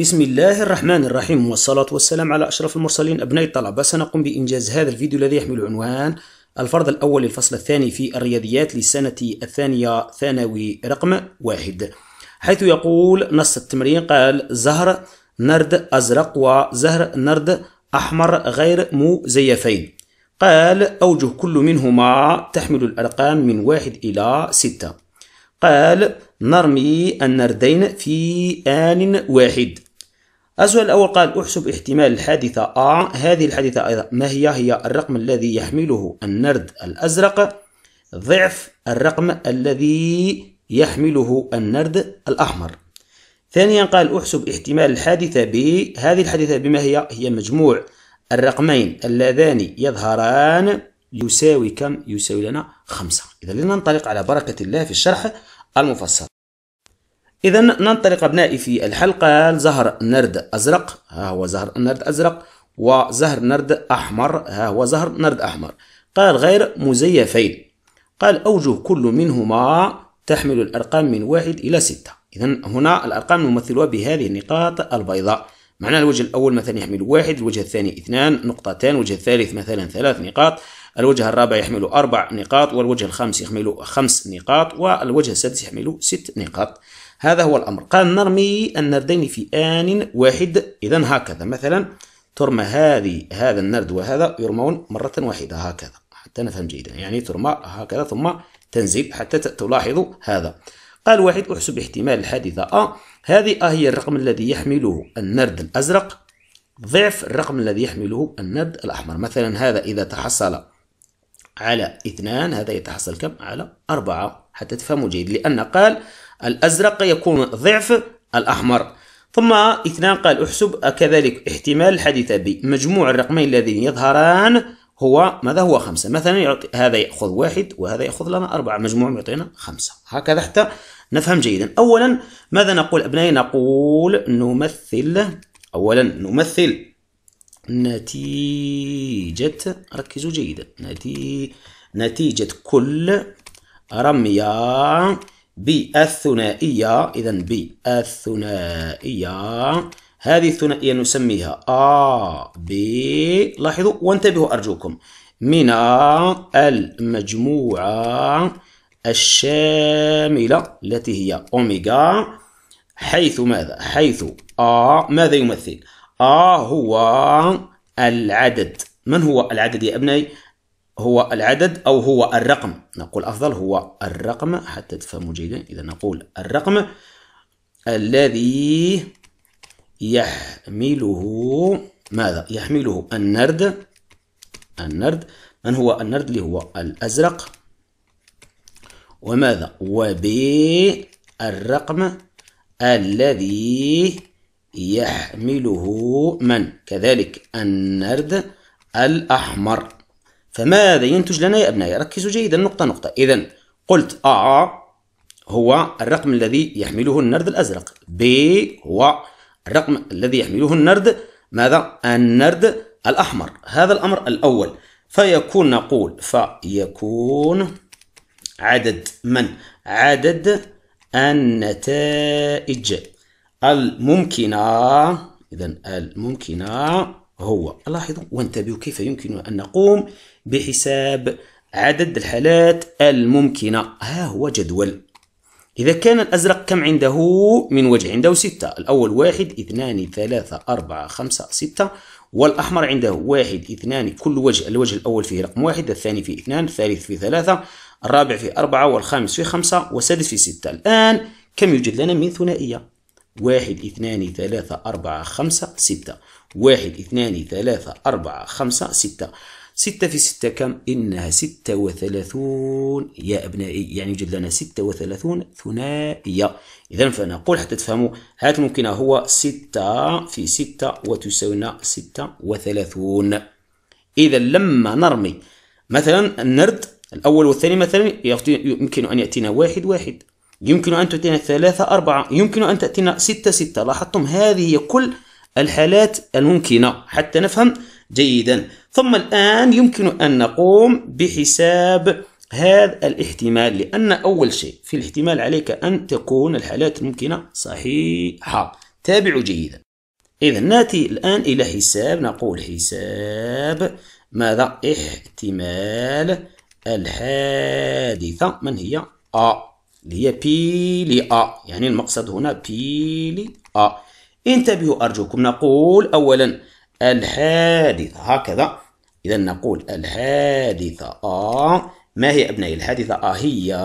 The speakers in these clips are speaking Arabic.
بسم الله الرحمن الرحيم والصلاة والسلام على أشرف المرسلين أبناء الطلبة سنقوم بإنجاز هذا الفيديو الذي يحمل عنوان الفرض الأول للفصل الثاني في الرياضيات للسنة الثانية ثانوي رقم واحد حيث يقول نص التمرين قال زهر نرد أزرق وزهر نرد أحمر غير مزيفين قال أوجه كل منهما تحمل الأرقام من واحد إلى ستة قال نرمي النردين في آن واحد السؤال الأول قال احسب احتمال الحادثة آ هذه الحادثة أيضا ما هي هي الرقم الذي يحمله النرد الأزرق ضعف الرقم الذي يحمله النرد الأحمر ثانيا قال احسب احتمال الحادثة ب هذه الحادثة بما هي هي مجموع الرقمين اللذان يظهران يساوي كم يساوي لنا خمسة إذا لننطلق على بركة الله في الشرح المفصل إذا ننطلق أبنائي في الحلقة لزهر نرد أزرق ها هو زهر نرد أزرق وزهر نرد أحمر ها هو زهر نرد أحمر قال غير مزيفين قال أوجه كل منهما تحمل الأرقام من واحد إلى ستة إذا هنا الأرقام نمثلها بهذه النقاط البيضاء معنى الوجه الأول مثلا يحمل واحد الوجه الثاني اثنان نقطتان الوجه الثالث مثلا ثلاث نقاط الوجه الرابع يحمل أربع نقاط والوجه الخامس يحمل خمس نقاط والوجه السادس يحمل ست نقاط هذا هو الأمر قال نرمي النردين في آن واحد إذا هكذا مثلا ترمى هذه هذا النرد وهذا يرمون مرة واحدة هكذا حتى نفهم جيدا يعني ترمى هكذا ثم تنزل حتى تلاحظ هذا قال واحد احسب احتمال الحادثة أ آه، هذه أ آه هي الرقم الذي يحمله النرد الأزرق ضعف الرقم الذي يحمله النرد الأحمر مثلا هذا إذا تحصل على اثنان هذا يتحصل كم على أربعة حتى تفهموا جيد لأن قال الأزرق يكون ضعف الأحمر ثم اثنان قال احسب كذلك احتمال الحديث بمجموع الرقمين الذين يظهران هو ماذا هو خمسة مثلا يعطي هذا يأخذ واحد وهذا يأخذ لنا أربعة مجموعهم يعطينا خمسة هكذا حتى نفهم جيدا أولا ماذا نقول أبنائي نقول نمثل أولا نمثل نتيجة ركزوا جيدا نتي نتيجة كل رمية بالثنائية إذا بالثنائية هذه الثنائية نسميها آ ب لاحظوا وانتبهوا أرجوكم من المجموعة الشاملة التي هي أوميغا حيث ماذا؟ حيث ا ماذا يمثل؟ آ هو العدد من هو العدد يا أبنائي؟ هو العدد أو هو الرقم نقول أفضل هو الرقم حتى تفهموا جيدا إذا نقول الرقم الذي يحمله ماذا؟ يحمله النرد النرد من هو النرد اللي هو الأزرق وماذا؟ وب الرقم الذي يحمله من كذلك النرد الأحمر فماذا ينتج لنا يا أبنائي ركزوا جيدا نقطة نقطة إذا قلت أ هو الرقم الذي يحمله النرد الأزرق ب هو الرقم الذي يحمله النرد ماذا النرد الأحمر هذا الأمر الأول فيكون نقول فيكون عدد من عدد النتائج الممكنة إذا الممكنة هو لاحظوا وانتبهوا كيف يمكن أن نقوم بحساب عدد الحالات الممكنة ها هو جدول إذا كان الأزرق كم عنده من وجه عنده ستة الأول واحد اثنان ثلاثة أربعة خمسة ستة والأحمر عنده واحد اثنان كل وجه الوجه الأول فيه رقم واحد الثاني فيه اثنان الثالث فيه ثلاثة الرابع فيه أربعة والخامس فيه خمسة والسادس فيه ستة الآن كم يوجد لنا من ثنائية واحد اثنان ثلاثة أربعة خمسة ستة واحد اثنان ثلاثة أربعة خمسة ستة ستة في ستة كم؟ إنها ستة وثلاثون يا أبنائي يعني يوجد لنا ستة وثلاثون ثنائية إذا فنقول حتى تفهموا هات ممكن هو ستة في ستة وتساوينا ستة وثلاثون إذا لما نرمي مثلا النرد الأول والثاني مثلا يمكن أن يأتينا واحد واحد يمكن أن تأتينا ثلاثة أربعة يمكن أن تأتينا ستة ستة لاحظتم هذه هي كل الحالات الممكنة حتى نفهم جيدا ثم الآن يمكن أن نقوم بحساب هذا الاحتمال لأن أول شيء في الاحتمال عليك أن تكون الحالات الممكنة صحيحة تابعوا جيدا إذا نأتي الآن إلى حساب نقول حساب ماذا احتمال الحادثة من هي أ اللي هي بي لي أ يعني المقصد هنا بي لي أ انتبهوا أرجوكم نقول أولا الحادثة هكذا إذا نقول الحادثة أ ما هي أبنائي الحادثة أ هي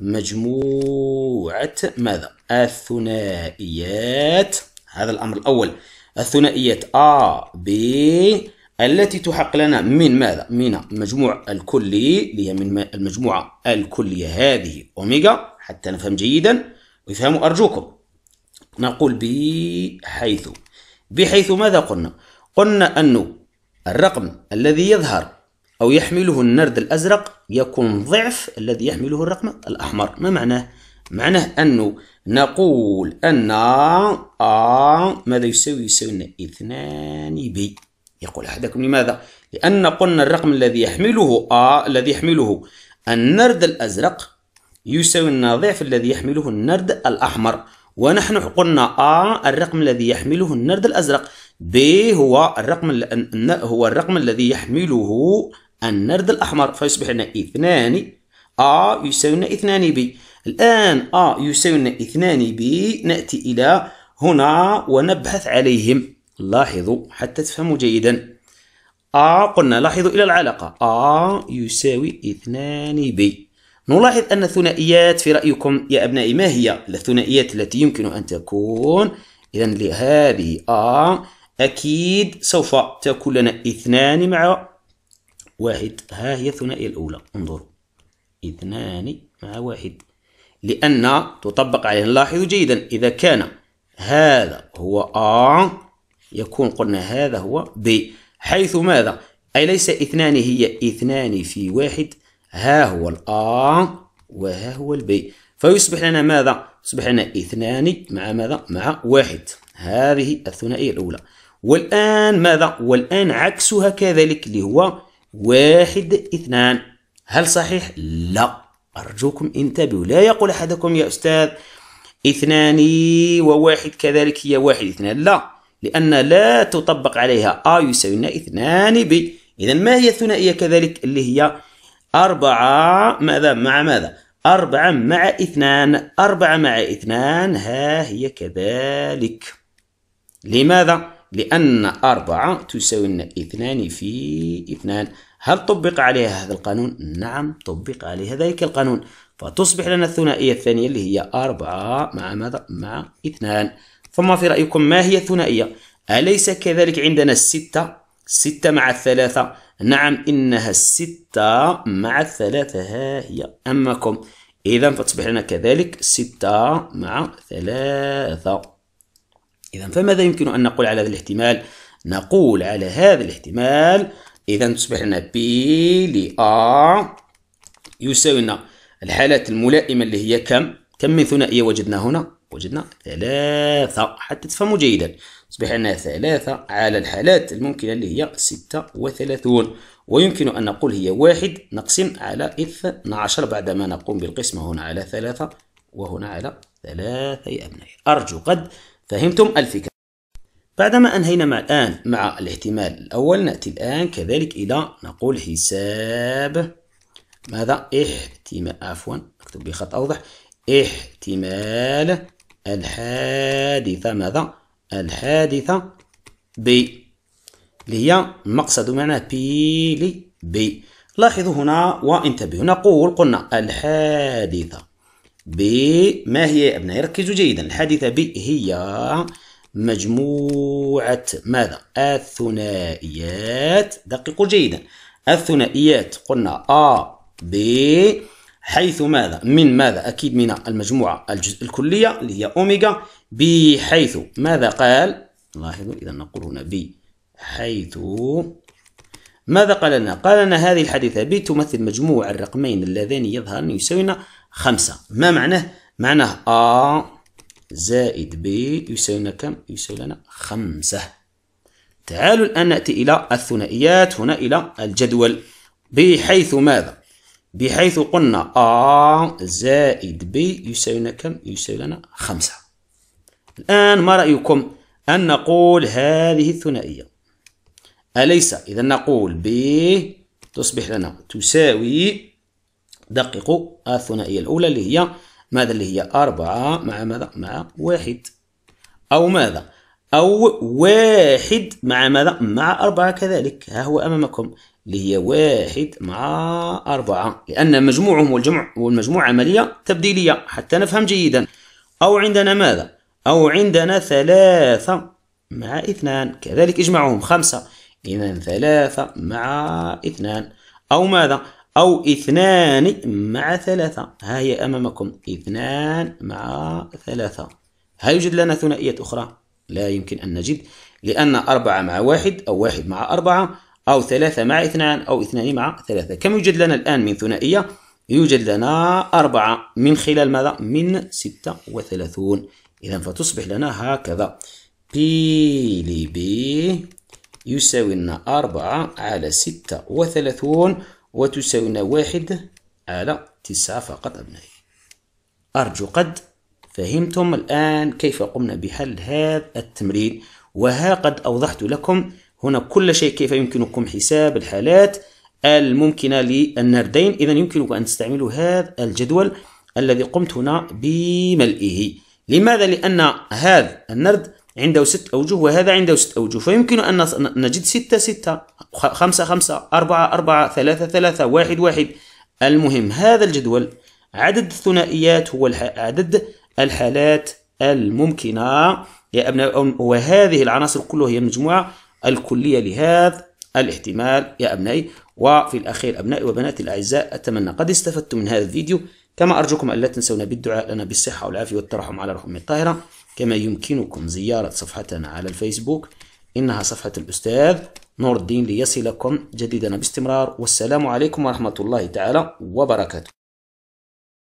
مجموعة ماذا الثنائيات هذا الأمر الأول الثنائيات أ بي التي تحق لنا من ماذا؟ من المجموع الكلي اللي هي من المجموعة الكلية هذه أوميجا حتى نفهم جيدا ويفهموا أرجوكم نقول بحيث بحيث ماذا قلنا؟ قلنا قلنا انه الرقم الذي يظهر أو يحمله النرد الأزرق يكون ضعف الذي يحمله الرقم الأحمر ما معناه؟ معناه أنه نقول أن آ ماذا يساوي؟ يساوي لنا اثنان بي يقول أحدكم لماذا؟ لأن قلنا الرقم الذي يحمله آ الذي يحمله النرد الأزرق يساوي النظيف الذي يحمله النرد الأحمر ونحن قلنا آ الرقم الذي يحمله النرد الأزرق ب هو الرقم هو الرقم الذي يحمله النرد الأحمر فيصبح لنا اثنان آ يساوي لنا اثنان ب الآن آ يساوي لنا اثنان ب نأتي إلى هنا ونبحث عليهم لاحظوا حتى تفهموا جيدا آ قلنا لاحظوا إلى العلاقة آ يساوي اثنان بي نلاحظ أن الثنائيات في رأيكم يا أبنائي ما هي الثنائيات التي يمكن أن تكون إذا لهذه آ أكيد سوف تكون لنا اثنان مع واحد ها هي الثنائية الأولى انظروا اثنان مع واحد لأن تطبق عليه لاحظوا جيدا إذا كان هذا هو آ يكون قلنا هذا هو ب حيث ماذا أي ليس اثنان هي اثنان في واحد ها هو الآ وها هو البي فيصبح لنا ماذا يصبح لنا اثنان مع ماذا مع واحد هذه الثنائية الأولى والآن ماذا والآن عكسها كذلك اللي هو واحد اثنان هل صحيح لا أرجوكم انتبهوا لا يقول أحدكم يا أستاذ اثنان وواحد كذلك هي واحد اثنان لا لأن لا تطبق عليها أ يساوي اثنان ب إذا ما هي الثنائية كذلك اللي هي أربعة ماذا مع ماذا أربعة مع اثنان أربعة مع اثنان ها هي كذلك لماذا لأن أربعة تساوي اثنان في اثنان هل طبق عليها هذا القانون؟ نعم طبق عليها ذلك القانون فتصبح لنا الثنائية الثانية اللي هي أربعة مع ماذا؟ مع اثنان فما في رأيكم ما هي الثنائية أليس كذلك عندنا الستة ستة مع الثلاثة نعم إنها الستة مع الثلاثة ها هي أماكم إذا فتصبح لنا كذلك ستة مع ثلاثة إذا فماذا يمكن أن نقول على هذا الاحتمال نقول على هذا الاحتمال إذا تصبح لنا بي ل أ يساوي لنا الحالات الملائمة اللي هي كم؟ كم من ثنائية وجدنا هنا؟ وجدنا ثلاثة حتى تفهموا جيدا تصبح عندنا ثلاثة على الحالات الممكنة اللي هي ستة وثلاثون ويمكن أن نقول هي واحد نقسم على اثنا عشر بعدما نقوم بالقسمة هنا على ثلاثة وهنا على ثلاثة يا أبنائي أرجو قد فهمتم الفكرة بعدما أنهينا مع الآن مع الاحتمال الأول نأتي الآن كذلك إلى نقول حساب ماذا احتمال عفوا نكتب بخط أوضح احتمال الحادثة ماذا الحادثة بي اللي هي المقصد معناه بيلي بي لاحظوا هنا وانتبهوا نقول قلنا الحادثة بي ما هي يا أبناء ركزوا جيدا الحادثة بي هي مجموعة ماذا الثنائيات دققوا جيدا الثنائيات قلنا أ بي حيث ماذا من ماذا أكيد من المجموعة الجزء الكلية اللي هي اوميجا بحيث ماذا قال لاحظوا إذا نقول هنا بحيث ماذا قال لنا؟ قال لنا هذه الحادثة ب تمثل مجموع الرقمين اللذان يظهران يساوينا خمسة ما معناه؟ معناه ا زائد ب يساوينا كم؟ يساوي لنا خمسة تعالوا الآن نأتي إلى الثنائيات هنا إلى الجدول بحيث ماذا؟ بحيث قلنا ا زائد ب يساوي لنا كم؟ يساوي لنا خمسة الآن ما رأيكم أن نقول هذه الثنائية أليس إذا نقول ب تصبح لنا تساوي دققوا الثنائية الأولى اللي هي ماذا اللي هي أربعة مع ماذا؟ مع واحد أو ماذا؟ أو واحد مع ماذا؟ مع أربعة كذلك ها هو أمامكم اللي هي واحد مع أربعة لأن مجموعهم والجمع والمجموعة عملية تبديلية حتى نفهم جيدا أو عندنا ماذا؟ أو عندنا ثلاثة مع اثنان كذلك اجمعهم خمسة إذا ثلاثة مع اثنان أو ماذا؟ أو اثنان مع ثلاثة ها هي أمامكم اثنان مع ثلاثة هل يوجد لنا ثنائية أخرى؟ لا يمكن أن نجد لأن أربعة مع واحد أو واحد مع أربعة أو ثلاثة مع اثنان أو اثنان مع ثلاثة كم يوجد لنا الآن من ثنائية؟ يوجد لنا أربعة من خلال ماذا؟ من ستة وثلاثون إذا فتصبح لنا هكذا P بي يساوي لنا أربعة على ستة وثلاثون وتساوي لنا واحد على تسعة فقط أبنائي أرجو قد فهمتم الآن كيف قمنا بحل هذا التمرين وها قد أوضحت لكم هنا كل شيء كيف يمكنكم حساب الحالات الممكنة للنردين إذا يمكنك أن تستعملوا هذا الجدول الذي قمت هنا بملئه لماذا؟ لأن هذا النرد عنده ست أوجه وهذا عنده ست أوجه فيمكن أن نجد ستة ستة خمسة خمسة أربعة أربعة ثلاثة ثلاثة واحد واحد المهم هذا الجدول عدد الثنائيات هو عدد الحالات الممكنة يا أبناء وهذه العناصر كلها هي مجموعة الكلية لهذا الاحتمال يا أبنائي وفي الأخير أبنائي وبناتي الأعزاء أتمنى قد استفدتم من هذا الفيديو كما أرجوكم ألا تنسونا بالدعاء لنا بالصحة والعافية والترحم على رحم الطاهرة كما يمكنكم زيارة صفحتنا على الفيسبوك إنها صفحة الأستاذ نور الدين ليصلكم جديدنا باستمرار والسلام عليكم ورحمة الله تعالى وبركاته